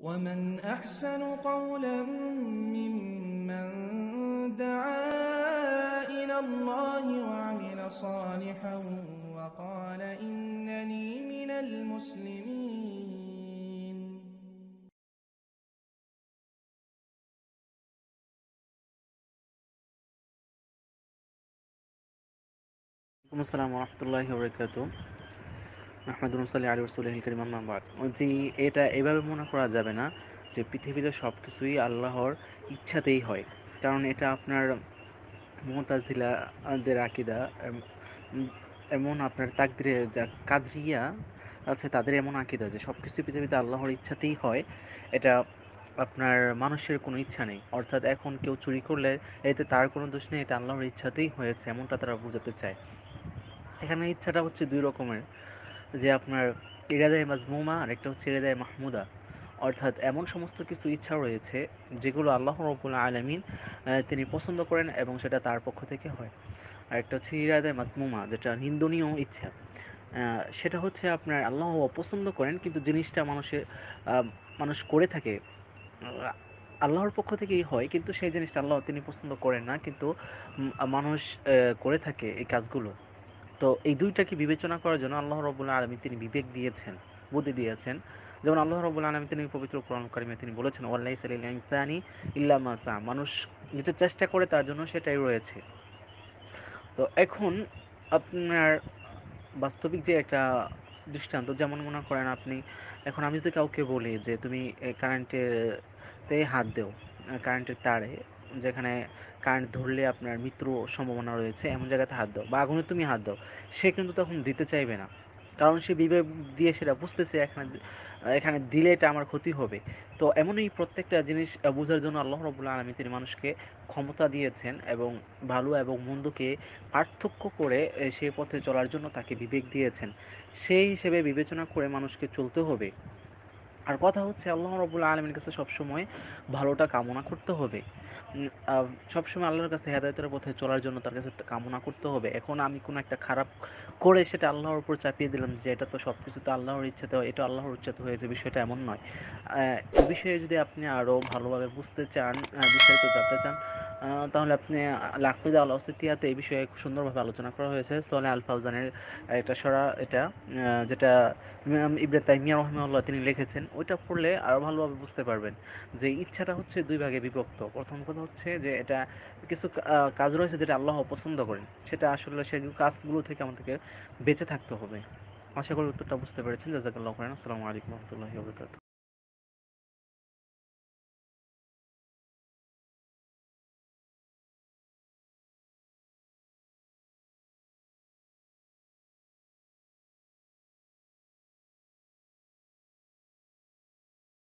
ومن أحسن قولا ممن دعا إلى الله وعمل صالحا وقال إنني من المسلمين السلام ورحمة الله وبركاته আলী করিম জি এটা এভাবে মনে করা যাবে না যে পৃথিবীতে সব কিছুই আল্লাহর ইচ্ছাতেই হয় কারণ এটা আপনার মমতাজ দিলাদের আকিদা এমন আপনার তাকদিরে যা কাদরিয়া আছে তাদের এমন আকিদা যে সব কিছু পৃথিবীতে আল্লাহর ইচ্ছাতেই হয় এটা আপনার মানুষের কোনো ইচ্ছা নেই অর্থাৎ এখন কেউ চুরি করলে এতে তার কোনো দোষ নেই এটা আল্লাহর ইচ্ছাতেই হয়েছে এমনটা তারা বোঝাতে চায় এখানে ইচ্ছাটা হচ্ছে দুই রকমের যে আপনার ইরাদায় মাজমুমা আর একটা হচ্ছে ইরাদায় মাহমুদা অর্থাৎ এমন সমস্ত কিছু ইচ্ছা রয়েছে যেগুলো আল্লাহ রবুল আলমিন তিনি পছন্দ করেন এবং সেটা তার পক্ষ থেকে হয় আর একটা হচ্ছে ইরাদায় মাজমুমা যেটা নিন্দনীয় ইচ্ছা সেটা হচ্ছে আপনার আল্লাহ পছন্দ করেন কিন্তু জিনিসটা মানুষের মানুষ করে থাকে আল্লাহর পক্ষ থেকেই হয় কিন্তু সেই জিনিসটা আল্লাহ তিনি পছন্দ করেন না কিন্তু মানুষ করে থাকে এই কাজগুলো তো এই দুইটাকে বিবেচনা করার জন্য আল্লাহ রবুল্লা আলমী তিনি বিবেক দিয়েছেন বুদ্ধি দিয়েছেন যেমন আল্লাহ রবুল্লা আলমী তিনি পবিত্র কোরআন কারিমে তিনি বলেছেন আল্লাহ ইল্লা মাসা মানুষ যেটা চেষ্টা করে তার জন্য সেটাই রয়েছে তো এখন আপনার বাস্তবিক যে একটা দৃষ্টান্ত যেমন মনে করেন আপনি এখন আমি যদি কাউকে বলি যে তুমি কারেন্টের তে হাত দেও কারেন্টের তারে যেখানে কারেন্ট ধরলে আপনার মৃত্যুর সম্ভাবনা রয়েছে এমন জায়গাতে হাত দাও বা আগুনে তুমি হাত দাও সে কিন্তু তখন দিতে চাইবে না কারণ সে বিবেক দিয়ে সেটা বুঝতেছে এখানে এখানে দিলে এটা আমার ক্ষতি হবে তো এমনই প্রত্যেকটা জিনিস বোঝার জন্য আল্লাহ রবুল্লা আলমী তিনি মানুষকে ক্ষমতা দিয়েছেন এবং ভালো এবং মন্দকে পার্থক্য করে সে পথে চলার জন্য তাকে বিবেক দিয়েছেন সেই হিসেবে বিবেচনা করে মানুষকে চলতে হবে আর কথা হচ্ছে আল্লাহ রবুল্লা আলমীর কাছে সবসময় ভালোটা কামনা করতে হবে সবসময় আল্লাহর কাছে হেদায়তের পথে চলার জন্য তার কাছে কামনা করতে হবে এখন আমি কোনো একটা খারাপ করে সেটা আল্লাহর উপর চাপিয়ে দিলাম যে এটা তো সব কিছু তো আল্লাহর ইচ্ছাতে হয় এটা আল্লাহর ইচ্ছাতে হয়েছে বিষয়টা এমন নয় এ বিষয়ে যদি আপনি আরও ভালোভাবে বুঝতে চান বিষয়টা জানতে চান তাহলে আপনি লাকপিদা আল অসিতিয়াতে এই বিষয়ে সুন্দরভাবে আলোচনা করা হয়েছে সোলে আল ফাউজানের এটা সরা এটা যেটা ইবরে তাইমিয়া রহমাল্লাহ তিনি লিখেছেন ওইটা পড়লে আরও ভালোভাবে বুঝতে পারবেন যে ইচ্ছাটা হচ্ছে দুই ভাগে বিভক্ত প্রথম কথা হচ্ছে যে এটা কিছু কাজ রয়েছে যেটা আল্লাহ পছন্দ করেন সেটা আসলে সেই কাজগুলো থেকে আমাদেরকে বেঁচে থাকতে হবে আশা করি উত্তরটা বুঝতে পেরেছেন জাজাকাল্লাহ করেন আসসালামু আলাইকুম রহমতুল্লাহ